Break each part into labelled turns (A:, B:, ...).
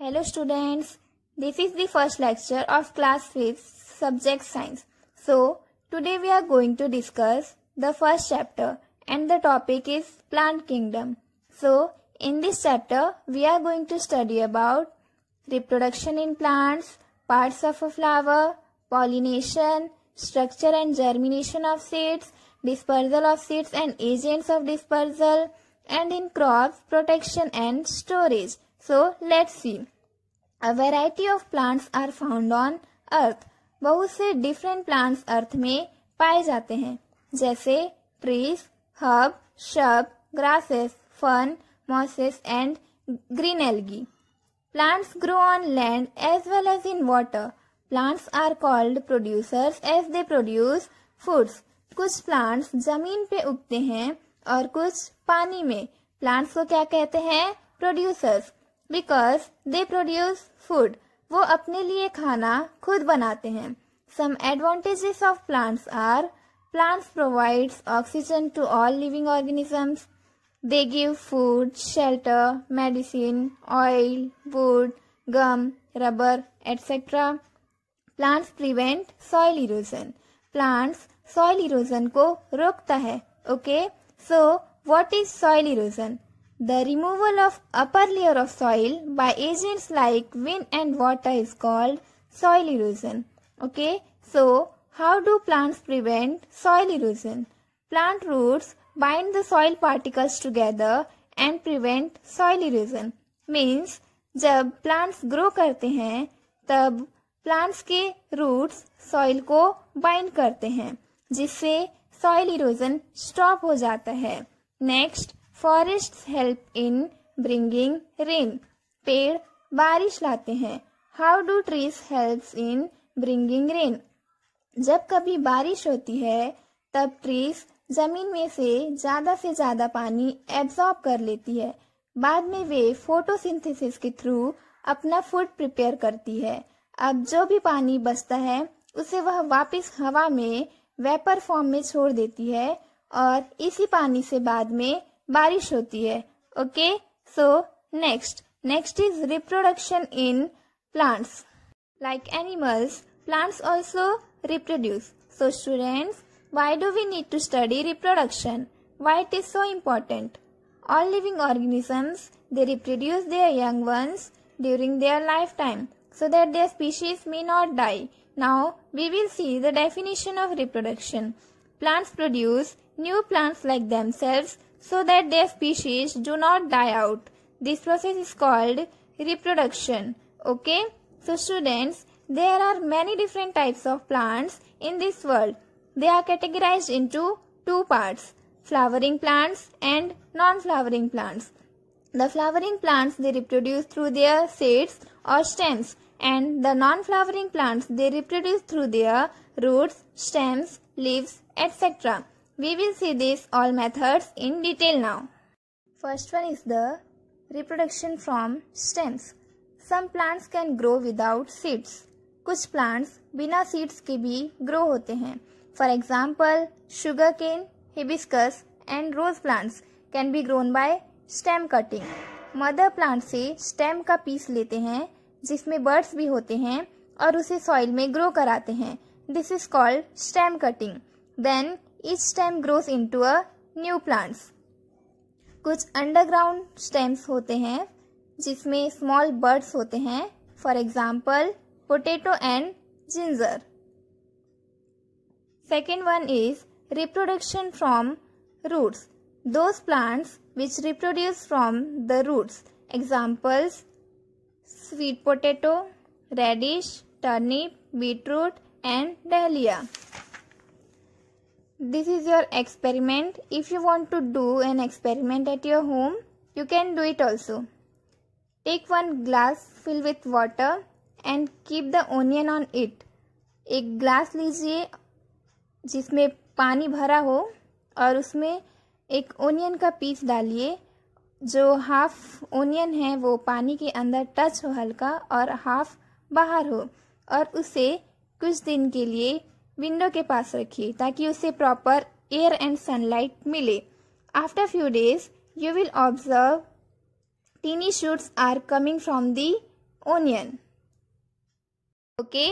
A: Hello students, this is the first lecture of class 5 subject science. So, today we are going to discuss the first chapter and the topic is plant kingdom. So, in this chapter, we are going to study about reproduction in plants, parts of a flower, pollination, structure and germination of seeds, dispersal of seeds and agents of dispersal, and in crops, protection and storage. So let's see. A variety of plants are found on earth. बहुत से different plants earth में पाए जाते हैं जैसे trees, herb, shrub, grasses, fern, mosses and green algae. Plants grow on land as well as in water. Plants are called producers as they produce foods. कुछ plants जमीन पे उगते हैं और कुछ पानी में प्लांट्स को क्या कहते हैं producers because they produce food वो अपने लिए खाना खुद बनाते हैं some advantages of plants are plants provides oxygen to all living organisms they give food shelter medicine oil wood gum rubber etcetera plants prevent soil erosion plants soil erosion को रोकता है okay so what is soil erosion The removal of upper layer of soil by agents like wind and water is called soil erosion. Okay, so how do plants prevent soil erosion? Plant roots bind the soil particles together and prevent soil erosion. Means जब plants grow करते हैं तब plants के roots soil को bind करते हैं जिससे soil erosion stop हो जाता है next forest help in bringing rain पेड़ बारिश लाते हैं how do trees help in bringing rain जब कभी बारिश होती है तब ट्रीज जमीन में से ज़्यादा से ज़्यादा पानी एब्जॉर्ब कर लेती है बाद में वे फोटोसिंथेसिस के थ्रू अपना फूड प्रिपेयर करती है अब जो भी पानी बचता है उसे वह वापस हवा में वेपर फॉर्म में छोड़ देती है और इसी पानी से बाद में बारिश Okay. So next, next is reproduction in plants. like animals, plants also reproduce. So students, why do we need to study reproduction? Why it is so important? All living organisms, they reproduce their young ones during their lifetime so that their species may not die. Now, we will see the definition of reproduction. Plants produce new plants like themselves so that their species do not die out. This process is called reproduction. Okay, so students, there are many different types of plants in this world. They are categorized into two parts, flowering plants and non-flowering plants. The flowering plants, they reproduce through their seeds or stems and the non-flowering plants, they reproduce through their roots, stems, leaves, etc. We will see these all methods in detail now. First one is the reproduction from stems. Some plants can grow without seeds. कुछ plants बिना seeds के भी grow होते हैं for example sugar cane hibiscus and rose plants can be grown by stem cutting mother plant से stem का piece लेते हैं जिसमें बर्ड्स भी होते हैं और उसे सॉइल में ग्रो कराते हैं this is called stem cutting then each stem grows into a new plants. कुछ अंडरग्राउंड स्टेम्स होते हैं जिसमें स्मॉल बर्ड्स होते हैं for example potato and ginger second one is reproduction from roots. Those plants which reproduce from the roots. Examples sweet potato, radish, turnip, beetroot and dahlia. this is your experiment if you want to do an experiment at your home you can do it also take one glass fill with water and keep the onion on it एक glass लीजिए जिसमें पानी भरा हो और उसमें एक onion का पीस डालिए जो हाफ ओनियन है वो पानी के अंदर टच हो हल्का और हाफ बाहर हो और उसे कुछ दिन के लिए विंडो के पास रखिए ताकि उसे प्रॉपर एयर एंड सनलाइट मिले after few days you will observe tiny shoots are coming from the onion okay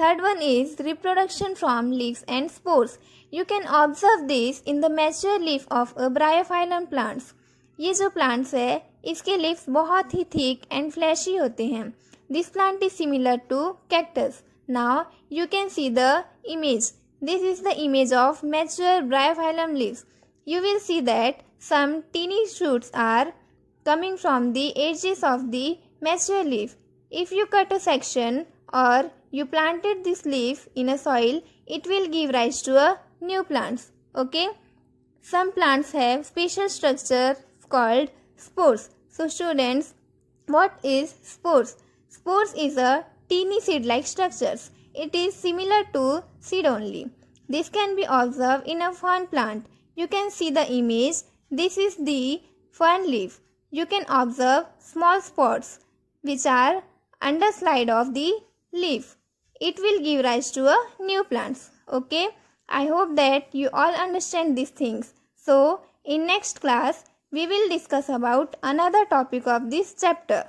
A: third one is reproduction from leaves and spores you can observe this in the mature leaf of a bryophyllum plants ये जो plants है इसके leaves बहुत ही thick and fleshy होते हैं this plant is similar to cactus Now you can see the image. This is the image of mature bryophyllum leaves. You will see that some teeny shoots are coming from the edges of the mature leaf. If you cut a section or you planted this leaf in a soil, it will give rise to a new plants. Okay? Some plants have special structure called spores. So students, what is spores? Spores is a tiny seed-like structures. It is similar to seed only. This can be observed in a fern plant. You can see the image. This is the fern leaf. You can observe small spots which are underside of the leaf. It will give rise to a new plants. Okay. I hope that you all understand these things. So, in next class, we will discuss about another topic of this chapter.